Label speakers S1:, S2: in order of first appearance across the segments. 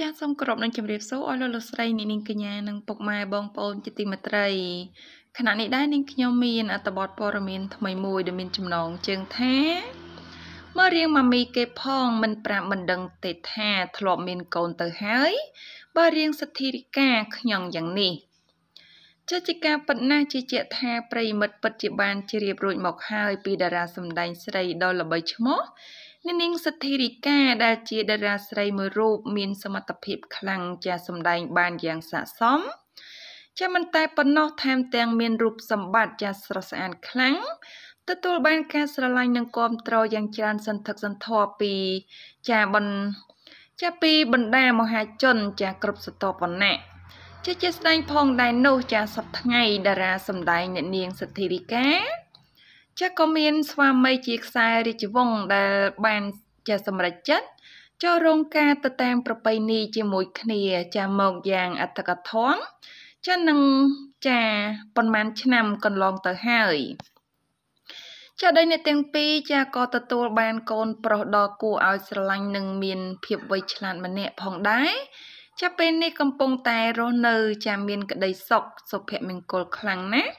S1: ចាសសូមគោរពនឹងជម្រាបសួរអស់លោកលោកស្រីអ្នកនាងកញ្ញានិងពុកម៉ែបងប្អូនជាទីមេត្រីខណៈនេះដែរនាងខ្ញុំមានអត្ថបទព័ត៌មានថ្មីមួយដែលមាន ចំណងជើងថាមើលរៀងម៉ាមីគេផងមិនប្រាប់មិនដឹងទេថាធ្លាប់មានកូនទៅហើយបើរៀងសទ្ធារិកាខ្ញងយ៉ាងនេះចាជាការពិតណាស់ជាជាក់ថាប្រិមិត្តពិតជាបានជ្រាបរួចមកហើយពីតារាសម្ដែងស្រីដ៏ល្បីឈ្មោះនាងសទ្ធារិកាដែលជាតារាស្រីមួយរូប មានសមត្ថភាពខ្លាំងជាសម្ដែងបានយ៉ាងស័ក្តិសមចាមិនតែប៉ុណ្ណោះថែមទាំងមាន រូបសម្បត្តិចាស្រស់ស្អាតខ្លាំងទទួលបានការស្រឡាញ់និងគ្រប់គ្រងយ៉ាងច្រើនសន្ធឹកសន្ធាប់ពីចាបនចាពីបណ្ដាមហាជនចាគ្រប់ស្រទាប់វណ្ណៈជាជាស្ដែងផងដែរនោះចាសប្ថ្ងៃ តារាសម្ដែងអ្នកនាងសទ្ធារីកា ចាក៏មាន ស្វាមីជាខ្សែរាជវង្សដែលបានចាសម្រេចចិត្តចូលរោងការទៅតាមប្រពៃណីជាមួយគ្នាចាមកយ៉ាងអត្តកថងចានឹងចាប៉ុន្មានឆ្នាំកន្លងទៅហើយចាដោយអ្នកទាំងពីរចាក៏ទទួលបានកូនប្រុសដ៏គួរឲ្យស្រឡាញ់និងមានភាពវៃឆ្លាតម្នាក់ផងដែរចាពេលនេះកំពុងតែរស់នៅចាមានក្តីសុខសុភមង្គលខ្លាំងណាស់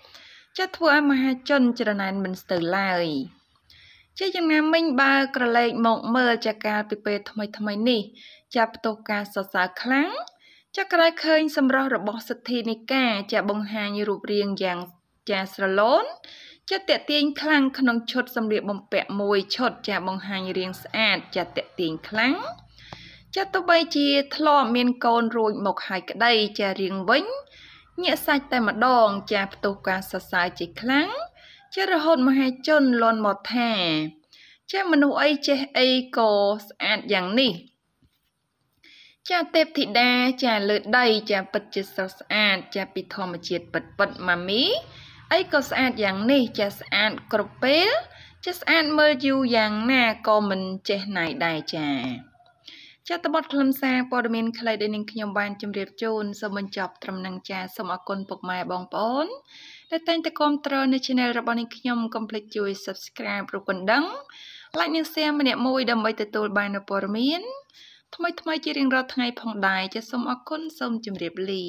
S1: ចាធ្វើឲ្យមហាជនច្រណែនមិនស្ទើរឡើយជាយ៉ាងណាមិញបើក្រឡេកមកមើលចាកាលពីពេលថ្មីថ្មីនេះចាផ្ទុះការសរសើរខ្លាំងចាក្រោយឃើញសម្រស់របស់សិទ្ធិនិកាចាបង្ហាញរូបរាងយ៉ាងចាស្រឡូនចាតេទៀងខ្លាំងក្នុងឈុតសម្លៀកបំពាក់មួយឈុត ចាបង្ហាញរាងស្អាតចាតេទៀងខ្លាំងចាទោះបីជាធ្លាប់មានកូនរួចមកហើយក្តីចារៀងវិញញាក់សាច់តែម្ដងចាផ្ទុះការសរសើរជាខ្លាំងចារហូតមហាជនលន់មកថា ចាមនុស្សអីចេះអីក៏ស្អាតយ៉ាងនេះចាទេពធីតាចាលើដីចាពិតជាស្រស់ស្អាតចាពីធម្មជាតិពិតពិតម៉ាមីអីក៏ស្អាតយ៉ាងនេះ ចាស្អាតគ្រប់ពេល ចាស្អាតមើលយូរយ៉ាងណាក៏មិនចេះណៃដែរចាចាតបត់ខ្លឹមសារព័ត៌មានខ្លីដែលនាងខ្ញុំបានជម្រាបជូនសូមបញ្ចប់ត្រឹមនឹងចាសូមអគុណពុកម៉ែបងប្អូនដែលតែងតែគាំទ្រនៅ Channel របស់នាងខ្ញុំកុំភ្លេចជួយ Subscribe ព្រោះគណ្ដឹង Like និង Share ម្នាក់មួយដើម្បីទទួលបាននូវព័ត៌មានថ្មីថ្មីជារៀងរាល់ថ្ងៃផងដែរចាសូមអគុណសូមជម្រាបលា